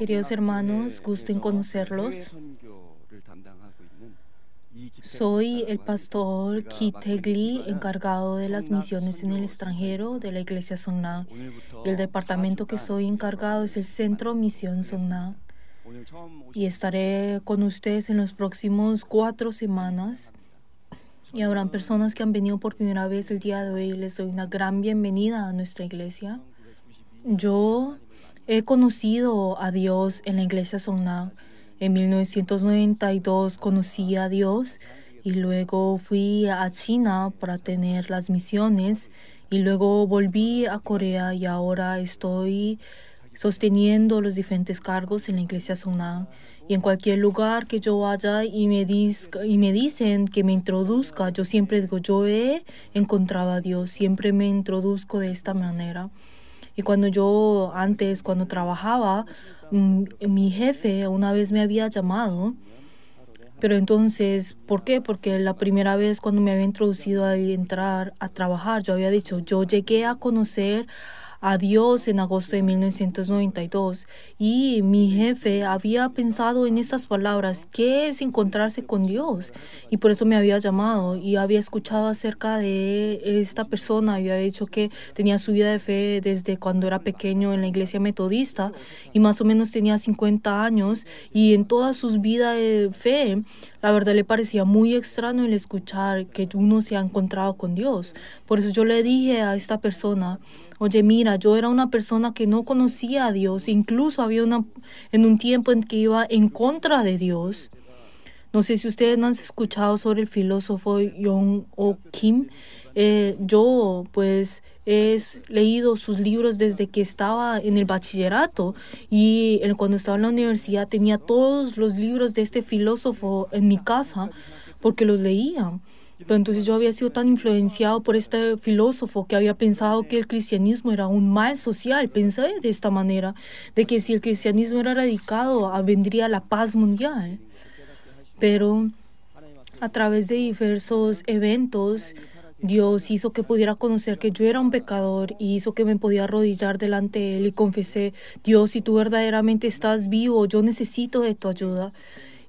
Queridos hermanos, gusto en conocerlos. Soy el pastor Keith encargado de las misiones en el extranjero de la Iglesia Songna. El departamento que soy encargado es el Centro Misión Songna. Y estaré con ustedes en los próximos cuatro semanas. Y habrán personas que han venido por primera vez el día de hoy. Les doy una gran bienvenida a nuestra iglesia. Yo He conocido a Dios en la iglesia Songna. En 1992 conocí a Dios y luego fui a China para tener las misiones y luego volví a Corea y ahora estoy sosteniendo los diferentes cargos en la iglesia Sonna. Y en cualquier lugar que yo vaya y me, y me dicen que me introduzca, yo siempre digo, yo he encontrado a Dios, siempre me introduzco de esta manera. Y cuando yo antes, cuando trabajaba, mm, mi jefe una vez me había llamado. Pero entonces, ¿por qué? Porque la primera vez cuando me había introducido a entrar a trabajar, yo había dicho, yo llegué a conocer a Dios en agosto de 1992 y mi jefe había pensado en estas palabras, ¿qué es encontrarse con Dios? Y por eso me había llamado y había escuchado acerca de esta persona, había dicho que tenía su vida de fe desde cuando era pequeño en la iglesia metodista y más o menos tenía 50 años y en toda su vida de fe la verdad le parecía muy extraño el escuchar que uno se ha encontrado con Dios. Por eso yo le dije a esta persona, oye mira, yo era una persona que no conocía a Dios, incluso había una, en un tiempo en que iba en contra de Dios. No sé si ustedes no han escuchado sobre el filósofo Yong O Kim. Eh, yo, pues, he leído sus libros desde que estaba en el bachillerato y cuando estaba en la universidad tenía todos los libros de este filósofo en mi casa porque los leía. Pero entonces yo había sido tan influenciado por este filósofo que había pensado que el cristianismo era un mal social. Pensé de esta manera, de que si el cristianismo era erradicado, ah, vendría la paz mundial. Pero a través de diversos eventos, Dios hizo que pudiera conocer que yo era un pecador y hizo que me podía arrodillar delante de Él y confesé, Dios, si tú verdaderamente estás vivo, yo necesito de tu ayuda.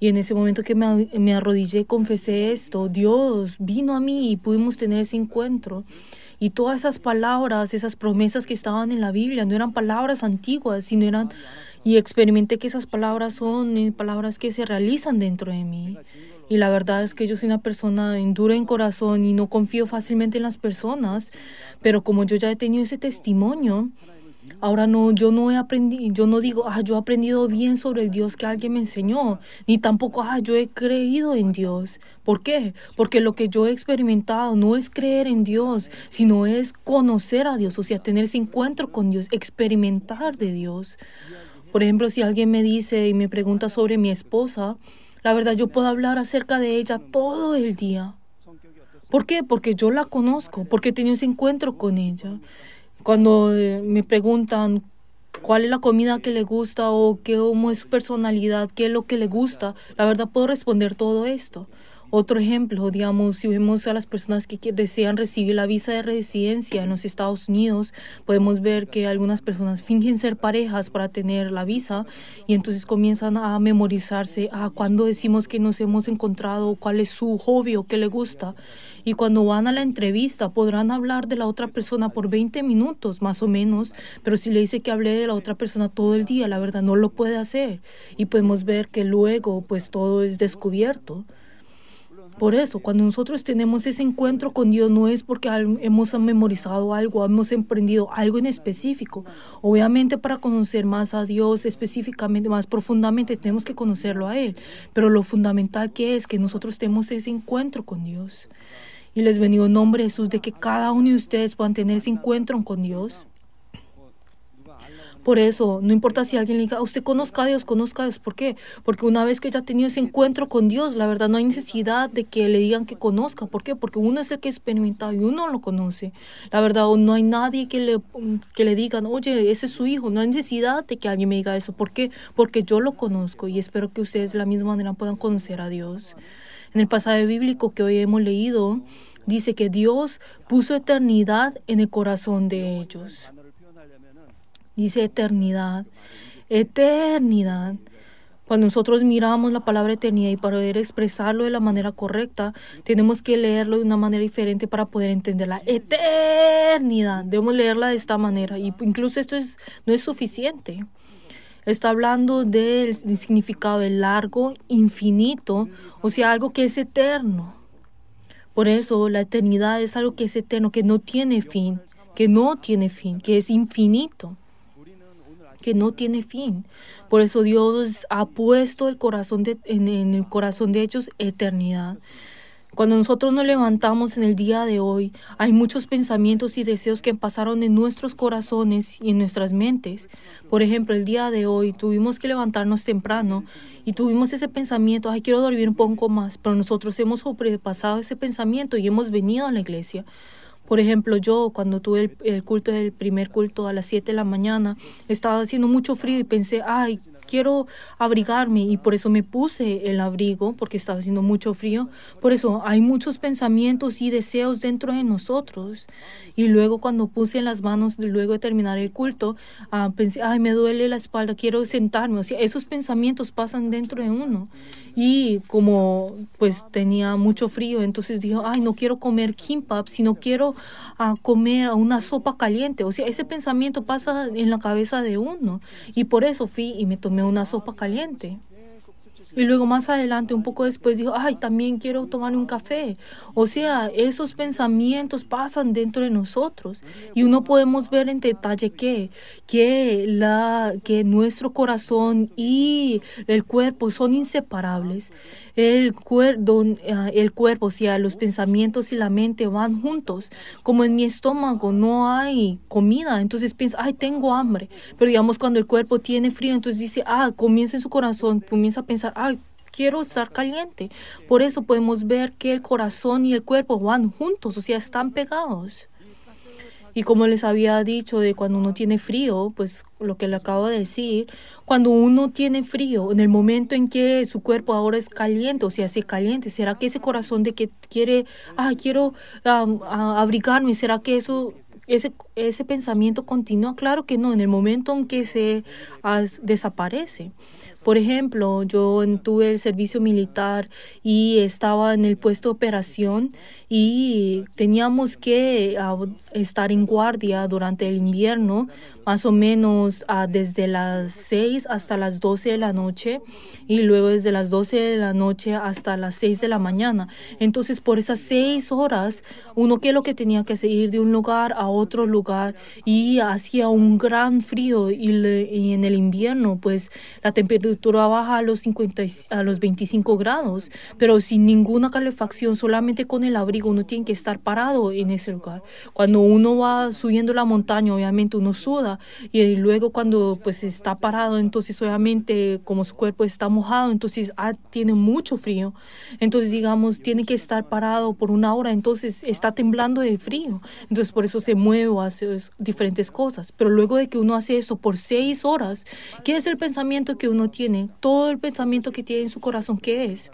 Y en ese momento que me, arrodillé, confesé esto, Dios vino a mí y pudimos tener ese encuentro. Y todas esas palabras, esas promesas que estaban en la Biblia, no eran palabras antiguas, sino eran... Y experimenté que esas palabras son eh, palabras que se realizan dentro de mí. Y la verdad es que yo soy una persona dura en corazón y no confío fácilmente en las personas, pero como yo ya he tenido ese testimonio, ahora no yo no he aprendido, yo no digo, ah, yo he aprendido bien sobre el Dios que alguien me enseñó, ni tampoco, ah, yo he creído en Dios. ¿Por qué? Porque lo que yo he experimentado no es creer en Dios, sino es conocer a Dios, o sea, tener ese encuentro con Dios, experimentar de Dios. Por ejemplo, si alguien me dice y me pregunta sobre mi esposa, la verdad, yo puedo hablar acerca de ella todo el día. ¿Por qué? Porque yo la conozco, porque he tenido ese encuentro con ella. Cuando eh, me preguntan cuál es la comida que le gusta o qué, cómo es su personalidad, qué es lo que le gusta, la verdad puedo responder todo esto. Otro ejemplo, digamos, si vemos a las personas que desean recibir la visa de residencia en los Estados Unidos, podemos ver que algunas personas fingen ser parejas para tener la visa y entonces comienzan a memorizarse a ah, cuándo cuando decimos que nos hemos encontrado, cuál es su hobby o qué le gusta. Y cuando van a la entrevista podrán hablar de la otra persona por 20 minutos más o menos, pero si le dice que hable de la otra persona todo el día, la verdad no lo puede hacer. Y podemos ver que luego pues todo es descubierto. Por eso, cuando nosotros tenemos ese encuentro con Dios, no es porque hemos memorizado algo, hemos emprendido algo en específico. Obviamente, para conocer más a Dios específicamente, más profundamente, tenemos que conocerlo a Él. Pero lo fundamental que es que nosotros tenemos ese encuentro con Dios. Y les bendigo en nombre de Jesús de que cada uno de ustedes puedan tener ese encuentro con Dios. Por eso, no importa si alguien le diga, usted conozca a Dios, conozca a Dios. ¿Por qué? Porque una vez que ya ha tenido ese encuentro con Dios, la verdad no hay necesidad de que le digan que conozca. ¿Por qué? Porque uno es el que ha experimentado y uno lo conoce. La verdad, no hay nadie que le, que le digan, oye, ese es su hijo. No hay necesidad de que alguien me diga eso. ¿Por qué? Porque yo lo conozco y espero que ustedes de la misma manera puedan conocer a Dios. En el pasaje bíblico que hoy hemos leído, dice que Dios puso eternidad en el corazón de ellos dice eternidad, eternidad. Cuando nosotros miramos la palabra eternidad y para poder expresarlo de la manera correcta, tenemos que leerlo de una manera diferente para poder entenderla. Eternidad, debemos leerla de esta manera. Y incluso esto es, no es suficiente. Está hablando del significado del largo, infinito, o sea, algo que es eterno. Por eso la eternidad es algo que es eterno, que no tiene fin, que no tiene fin, que es infinito que no tiene fin. Por eso Dios ha puesto el corazón en, en el corazón de ellos eternidad. Cuando nosotros nos levantamos en el día de hoy, hay muchos pensamientos y deseos que pasaron en nuestros corazones y en nuestras mentes. Por ejemplo, el día de hoy tuvimos que levantarnos temprano y tuvimos ese pensamiento, ay, quiero dormir un poco más, pero nosotros hemos sobrepasado ese pensamiento y hemos venido a la iglesia. Por ejemplo, yo cuando tuve el, culto, el primer culto a las 7 de la mañana, estaba haciendo mucho frío y pensé, ay, quiero abrigarme y por eso me puse el abrigo porque estaba haciendo mucho frío. Por eso hay muchos pensamientos y deseos dentro de nosotros. Y luego cuando puse las manos, luego de terminar el culto, ah, pensé, ay, me duele la espalda, quiero sentarme. O sea, esos pensamientos pasan dentro de uno. Y como pues tenía mucho frío, entonces dijo ay, no quiero comer kimbap, sino quiero ah, comer una sopa caliente. O sea, ese pensamiento pasa en la cabeza de uno. Y por eso fui y me tomé una sopa caliente. Y luego más adelante, un poco después, dijo, ay, también quiero tomar un café. O sea, esos pensamientos pasan dentro de nosotros y uno podemos ver en detalle que, que, la, que nuestro corazón y el cuerpo son inseparables. El, ah, el cuerpo, o sea, los pensamientos y la mente van juntos. Como en mi estómago no hay comida, entonces piensa, ay, tengo hambre. Pero digamos, cuando el cuerpo tiene frío, entonces dice, ah, comienza en su corazón, comienza a pensar, ah, quiero estar caliente. Por eso podemos ver que el corazón y el cuerpo van juntos, o sea, están pegados. Y como les había dicho de cuando uno tiene frío, pues lo que le acabo de decir, cuando uno tiene frío, en el momento en que su cuerpo ahora es caliente, o sea, se caliente, ¿será que ese corazón de que quiere, ah, quiero abrigarme, será que eso ese, ese pensamiento continúa, claro que no, en el momento en que se desaparece. Por ejemplo, yo tuve el servicio militar y estaba en el puesto de operación y teníamos que ah, estar en guardia durante el invierno, más o menos ah, desde las 6 hasta las 12 de la noche y luego desde las 12 de la noche hasta las 6 de la mañana. Entonces, por esas seis horas, uno que lo que tenía que seguir de un lugar a otro, otro lugar y hacía un gran frío y, en el invierno pues la temperatura baja a los, 50, a los 25 grados, pero sin ninguna calefacción, solamente con el abrigo, uno tiene que estar parado en ese lugar. Cuando uno va subiendo la montaña, obviamente uno suda y luego cuando pues está parado, entonces obviamente como su cuerpo está mojado, entonces ah, tiene mucho frío. Entonces digamos, tiene que estar parado por una hora, entonces está temblando de frío. Entonces por eso se muere hace diferentes cosas. Pero luego de que uno hace eso por seis horas, ¿qué es el pensamiento que uno tiene? Todo el pensamiento que tiene en su corazón, ¿qué es?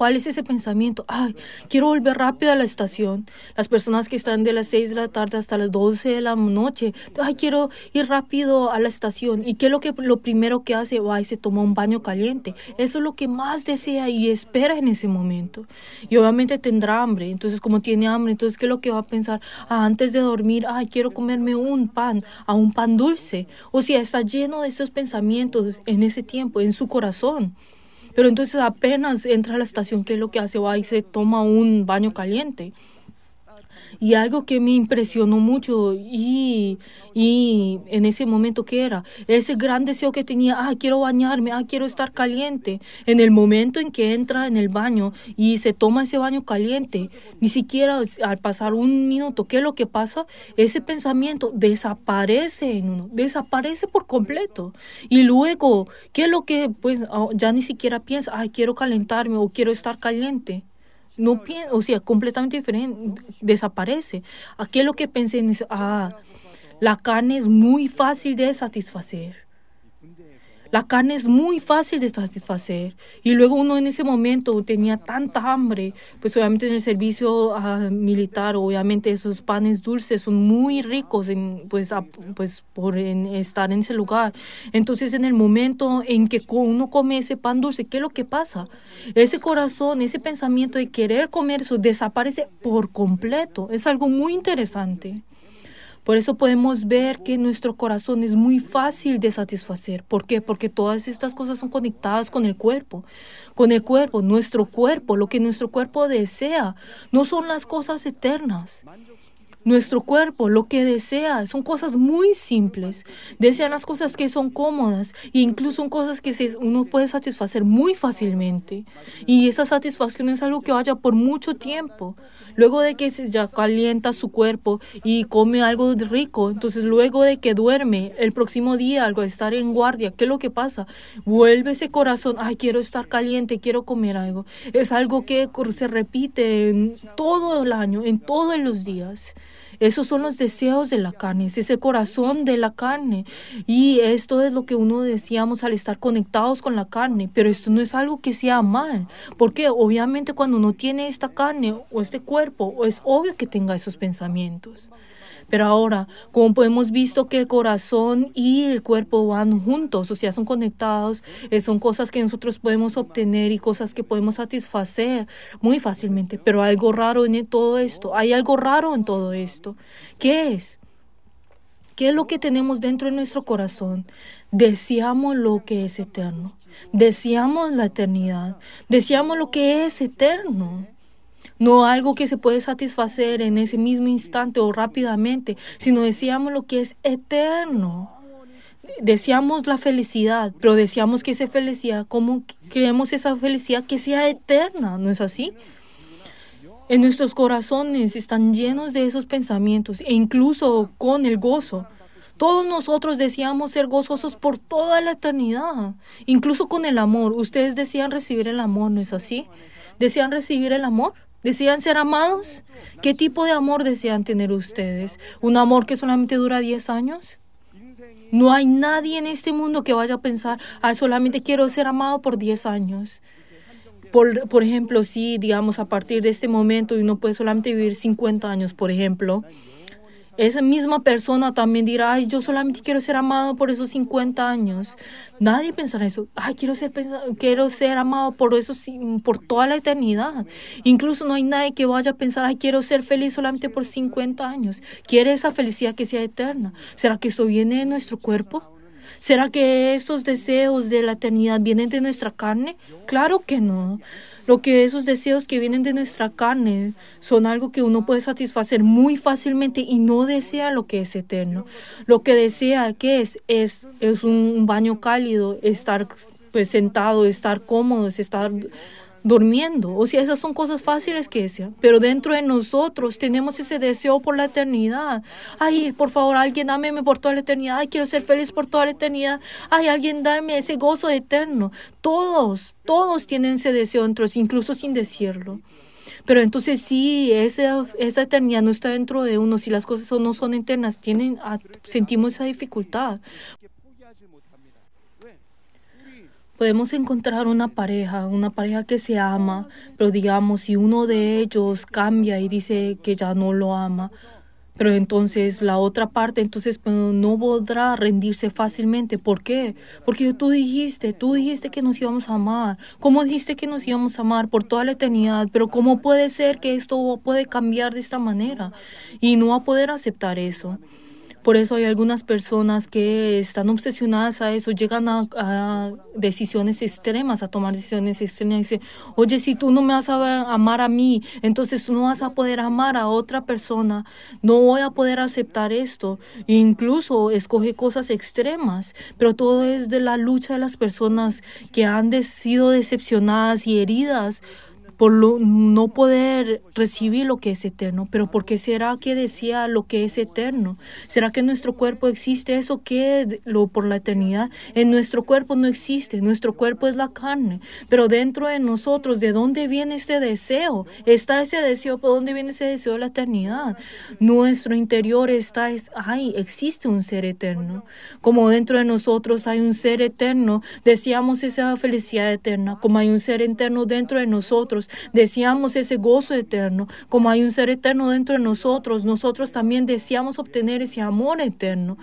¿Cuál es ese pensamiento? Ay, quiero volver rápido a la estación. Las personas que están de las 6 de la tarde hasta las 12 de la noche. Ay, quiero ir rápido a la estación. ¿Y qué es lo, que, lo primero que hace? Ay, se toma un baño caliente. Eso es lo que más desea y espera en ese momento. Y obviamente tendrá hambre. Entonces, como tiene hambre, entonces, ¿qué es lo que va a pensar? Ah, antes de dormir, ay, quiero comerme un pan, a un pan dulce. O sea, está lleno de esos pensamientos en ese tiempo, en su corazón. Pero entonces apenas entra a la estación, ¿qué es lo que hace? Va y se toma un baño caliente. Y algo que me impresionó mucho y, en ese momento que era ese gran deseo que tenía, ¡ay, ah, quiero bañarme, ah, quiero estar caliente. En el momento en que entra en el baño y se toma ese baño caliente, ni siquiera al pasar un minuto, ¿qué es lo que pasa? Ese pensamiento desaparece en uno, desaparece por completo. Y luego, ¿qué es lo que, pues, ah, ya ni siquiera piensa, ¡ay, quiero calentarme o quiero estar caliente? No o sea, completamente diferente, desaparece. Aquí lo que pensé es, ah, la carne es muy fácil de satisfacer la carne es muy fácil de satisfacer. Y luego uno en ese momento tenía tanta hambre, pues obviamente en el servicio ah, militar, obviamente esos panes dulces son muy ricos en, pues, pues por estar en ese lugar. Entonces en el momento en que uno come ese pan dulce, ¿qué es lo que pasa? Ese corazón, ese pensamiento de querer comer eso desaparece por completo. Es algo muy interesante. Por eso podemos ver que nuestro corazón es muy fácil de satisfacer. ¿Por qué? Porque todas estas cosas son conectadas con el cuerpo. Con el cuerpo, nuestro cuerpo, lo que nuestro cuerpo desea, no son las cosas eternas nuestro cuerpo, lo que desea. Son cosas muy simples. Desean las cosas que son cómodas e incluso son cosas que se, uno puede satisfacer muy fácilmente. Y esa satisfacción es algo que vaya por mucho tiempo. Luego de que se ya calienta su cuerpo y come algo rico, entonces luego de que duerme, el próximo día, algo de estar en guardia, ¿qué es lo que pasa? Vuelve ese corazón, ay, quiero estar caliente, quiero comer algo. Es algo que se repite en todo el año, en todos los días. Esos son los deseos de la carne, es ese corazón de la carne. Y esto es lo que uno decíamos al estar conectados con la carne, pero esto no es algo que sea mal, porque obviamente cuando uno tiene esta carne o este cuerpo, es obvio que tenga esos pensamientos. Pero ahora, como hemos visto que el corazón y el cuerpo van juntos, o sea, son conectados, eh, son cosas que nosotros podemos obtener y cosas que podemos satisfacer muy fácilmente. Pero hay algo raro en todo esto, hay algo raro en todo esto. ¿Qué es? ¿Qué es lo que tenemos dentro de nuestro corazón? Deseamos lo que es eterno. Deseamos la eternidad. Deseamos lo que es eterno no algo que se puede satisfacer en ese mismo instante o rápidamente, sino deseamos lo que es eterno. Deseamos la felicidad, pero deseamos que esa felicidad, ¿cómo creemos esa felicidad que sea eterna? ¿No es así? En nuestros corazones están llenos de esos pensamientos e incluso con el gozo. Todos nosotros deseamos ser gozosos por toda la eternidad, incluso con el amor. Ustedes desean recibir el amor, ¿no es así? ¿Desean recibir el amor? ¿Desean ser amados? ¿Qué tipo de amor desean tener ustedes? ¿Un amor que solamente dura 10 años? No hay nadie en este mundo que vaya a pensar, ah, solamente quiero ser amado por 10 años. Por, por ejemplo, si, digamos, a partir de este momento uno puede solamente vivir 50 años, por ejemplo, esa misma persona también dirá, yo solamente quiero ser amado por esos 50 años. Nadie pensará eso. Ay, quiero ser, quiero ser amado por eso, por toda la eternidad. Incluso no hay nadie que vaya a pensar, ay, quiero ser feliz solamente por 50 años. Quiere esa felicidad que sea eterna. ¿Será que eso viene de nuestro cuerpo? ¿Será que esos deseos de la eternidad vienen de nuestra carne? Claro que no lo que esos deseos que vienen de nuestra carne son algo que uno puede satisfacer muy fácilmente y no desea lo que es eterno. Lo que desea que es es, es un baño cálido, estar pues, sentado, estar cómodo, estar durmiendo. O sea, esas son cosas fáciles que sea. Pero dentro de nosotros tenemos ese deseo por la eternidad. Ay, por favor, alguien dámeme por toda la eternidad. Ay, quiero ser feliz por toda la eternidad. Ay, alguien dame ese gozo eterno. Todos, todos tienen ese deseo dentro, incluso sin decirlo. Pero entonces sí, esa, esa eternidad no está dentro de uno. Si las cosas no son eternas, tienen, sentimos esa dificultad podemos encontrar una pareja, una pareja que se ama, pero digamos, si uno de ellos cambia y dice que ya no lo ama, pero entonces la otra parte entonces pues, no podrá rendirse fácilmente. ¿Por qué? Porque tú dijiste, tú dijiste que nos íbamos a amar. ¿Cómo dijiste que nos íbamos a amar por toda la eternidad? Pero ¿cómo puede ser que esto puede cambiar de esta manera? Y no va a poder aceptar eso. Por eso hay algunas personas que están obsesionadas a eso, llegan a, decisiones extremas, a tomar decisiones extremas. Y dicen, oye, si tú no me vas a amar a mí, entonces no vas a poder amar a otra persona. No voy a poder aceptar esto. incluso escoge cosas extremas. Pero todo es de la lucha de las personas que han sido decepcionadas y heridas por no poder recibir lo que es eterno. Pero ¿por qué será que decía lo que es eterno? ¿Será que en nuestro cuerpo existe eso que lo por la eternidad? En nuestro cuerpo no existe, nuestro cuerpo es la carne. Pero dentro de nosotros, ¿de dónde viene este deseo? Está ese deseo, ¿por dónde viene ese deseo de la eternidad? Nuestro interior está, es, ay, existe un ser eterno. Como dentro de nosotros hay un ser eterno, deseamos esa felicidad eterna. Como hay un ser eterno dentro de nosotros, deseamos ese gozo eterno. Como hay un ser eterno dentro de nosotros, nosotros también deseamos obtener ese amor eterno.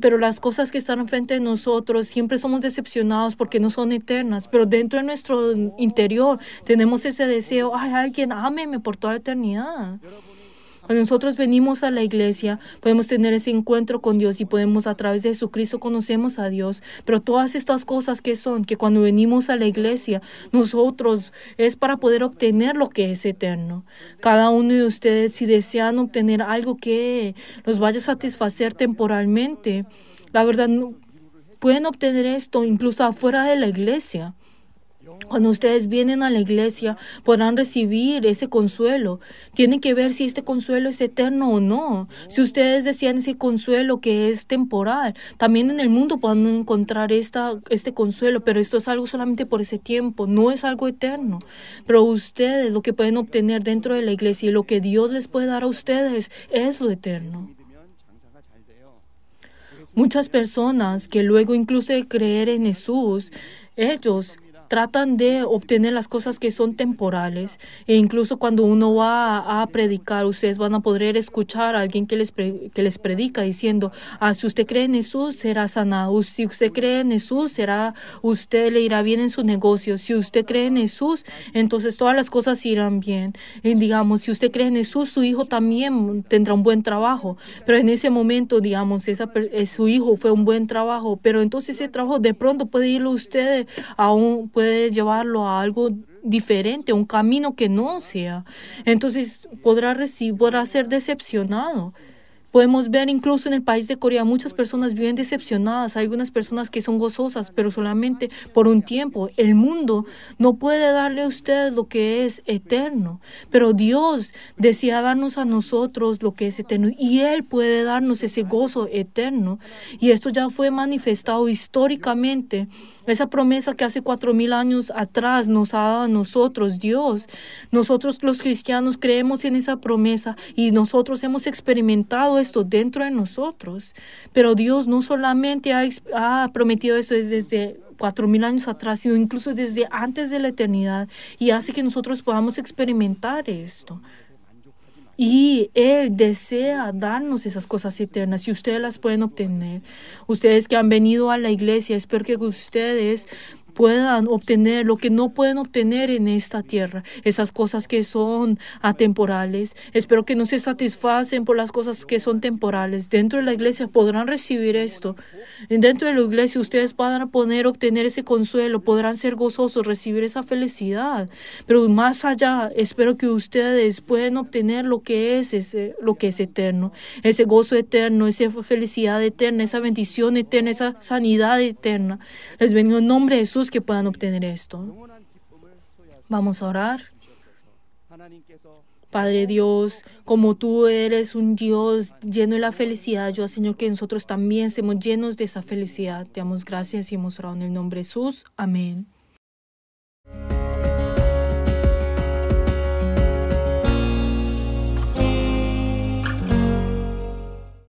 pero las cosas que están frente de nosotros siempre somos decepcionados porque no son eternas. Pero dentro de nuestro interior tenemos ese deseo, ay, alguien ámeme por toda la eternidad. Cuando nosotros venimos a la iglesia, podemos tener ese encuentro con Dios y podemos a través de Jesucristo conocemos a Dios. Pero todas estas cosas que son, que cuando venimos a la iglesia, nosotros es para poder obtener lo que es eterno. Cada uno de ustedes, si desean obtener algo que los vaya a satisfacer temporalmente, la verdad, pueden obtener esto incluso afuera de la iglesia. Cuando ustedes vienen a la iglesia, podrán recibir ese consuelo. Tienen que ver si este consuelo es eterno o no. Si ustedes decían ese consuelo que es temporal, también en el mundo podrán encontrar esta, este consuelo, pero esto es algo solamente por ese tiempo, no es algo eterno. Pero ustedes lo que pueden obtener dentro de la iglesia y lo que Dios les puede dar a ustedes es lo eterno. Muchas personas que luego incluso de creer en Jesús, ellos tratan de obtener las cosas que son temporales. E incluso cuando uno va a, predicar, ustedes van a poder escuchar a alguien que les, que les predica diciendo, ah, si usted cree en Jesús, será sanado. Si usted cree en Jesús, será, usted le irá bien en su negocio. Si usted cree en Jesús, entonces todas las cosas irán bien. Y digamos, si usted cree en Jesús, su hijo también tendrá un buen trabajo. Pero en ese momento, digamos, esa, eh, su hijo fue un buen trabajo. Pero entonces ese trabajo de pronto puede irlo usted a un puede llevarlo a algo diferente, un camino que no sea. Entonces podrá, recibir, podrá ser decepcionado. Podemos ver incluso en el país de Corea muchas personas viven decepcionadas, hay algunas personas que son gozosas, pero solamente por un tiempo. El mundo no puede darle a ustedes lo que es eterno, pero Dios desea darnos a nosotros lo que es eterno y Él puede darnos ese gozo eterno. Y esto ya fue manifestado históricamente. Esa promesa que hace cuatro mil años atrás nos ha dado a nosotros Dios. Nosotros los cristianos creemos en esa promesa y nosotros hemos experimentado esto dentro de nosotros, pero Dios no solamente ha, prometido eso desde cuatro mil años atrás, sino incluso desde antes de la eternidad, y hace que nosotros podamos experimentar esto. Y Él desea darnos esas cosas eternas y ustedes las pueden obtener. Ustedes que han venido a la iglesia, espero que ustedes puedan obtener lo que no pueden obtener en esta tierra, esas cosas que son atemporales. Espero que no se satisfacen por las cosas que son temporales. Dentro de la iglesia podrán recibir esto. Dentro de la iglesia ustedes podrán poner obtener ese consuelo, podrán ser gozosos, recibir esa felicidad. Pero más allá, espero que ustedes puedan obtener lo que es lo que es eterno, ese gozo eterno, esa felicidad eterna, esa bendición eterna, esa sanidad eterna. Les bendigo en nombre de Jesús que puedan obtener esto. Vamos a orar. Padre Dios, como tú eres un Dios lleno de la felicidad, yo, Señor, que nosotros también seamos llenos de esa felicidad. Te damos gracias y hemos orado en el nombre de Jesús. Amén.